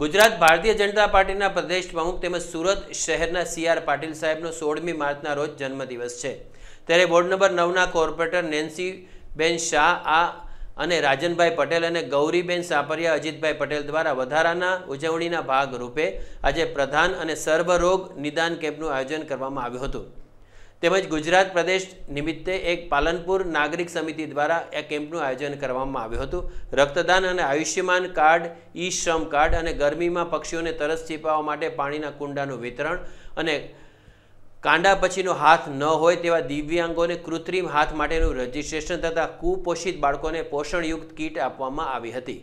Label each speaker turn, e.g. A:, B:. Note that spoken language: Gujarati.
A: ગુજરાત ભારતીય જનતા પાર્ટીના પ્રદેશ પ્રમુખ તેમજ સુરત શહેરના સી આર પાટીલ સાહેબનો સોળમી માર્ચના રોજ જન્મદિવસ છે ત્યારે વોર્ડ નંબર નવના કોર્પોરેટર નેન્સીબેન શાહ આ અને રાજનભાઈ પટેલ અને ગૌરીબેન સાપરિયા અજીતભાઈ પટેલ દ્વારા વધારાના ઉજવણીના ભાગરૂપે આજે પ્રધાન અને સર્વરોગ નિદાન કેમ્પનું આયોજન કરવામાં આવ્યું હતું તેમજ ગુજરાત પ્રદેશ નિમિત્તે એક પાલનપુર નાગરિક સમિતિ દ્વારા આ કેમ્પનું આયોજન કરવામાં આવ્યું હતું રક્તદાન અને આયુષ્યમાન કાર્ડ ઈ શ્રમ કાર્ડ અને ગરમીમાં પક્ષીઓને તરસ છીપાવવા માટે પાણીના કુંડાનું વિતરણ અને કાંડા પછીનો હાથ ન હોય તેવા દિવ્યાંગોને કૃત્રિમ હાથ માટેનું રજિસ્ટ્રેશન તથા કુપોષિત બાળકોને પોષણયુક્ત કીટ આપવામાં આવી હતી